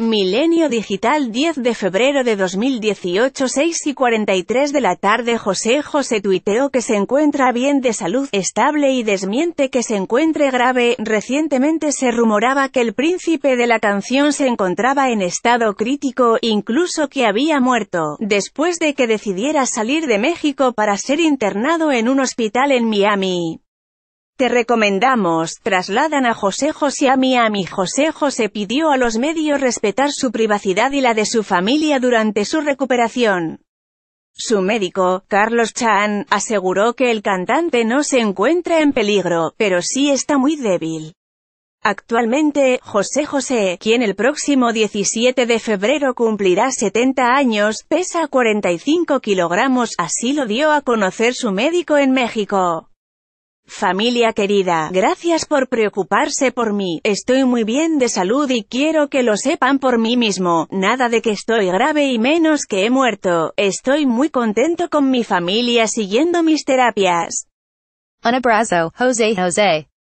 Milenio Digital 10 de febrero de 2018 6 y 43 de la tarde José José tuiteó que se encuentra bien de salud estable y desmiente que se encuentre grave. Recientemente se rumoraba que el príncipe de la canción se encontraba en estado crítico, incluso que había muerto, después de que decidiera salir de México para ser internado en un hospital en Miami. Te recomendamos, trasladan a José José a Miami. José José pidió a los medios respetar su privacidad y la de su familia durante su recuperación. Su médico, Carlos Chan, aseguró que el cantante no se encuentra en peligro, pero sí está muy débil. Actualmente, José José, quien el próximo 17 de febrero cumplirá 70 años, pesa 45 kilogramos, así lo dio a conocer su médico en México. Familia querida, gracias por preocuparse por mí, estoy muy bien de salud y quiero que lo sepan por mí mismo, nada de que estoy grave y menos que he muerto, estoy muy contento con mi familia siguiendo mis terapias. Un abrazo, José José.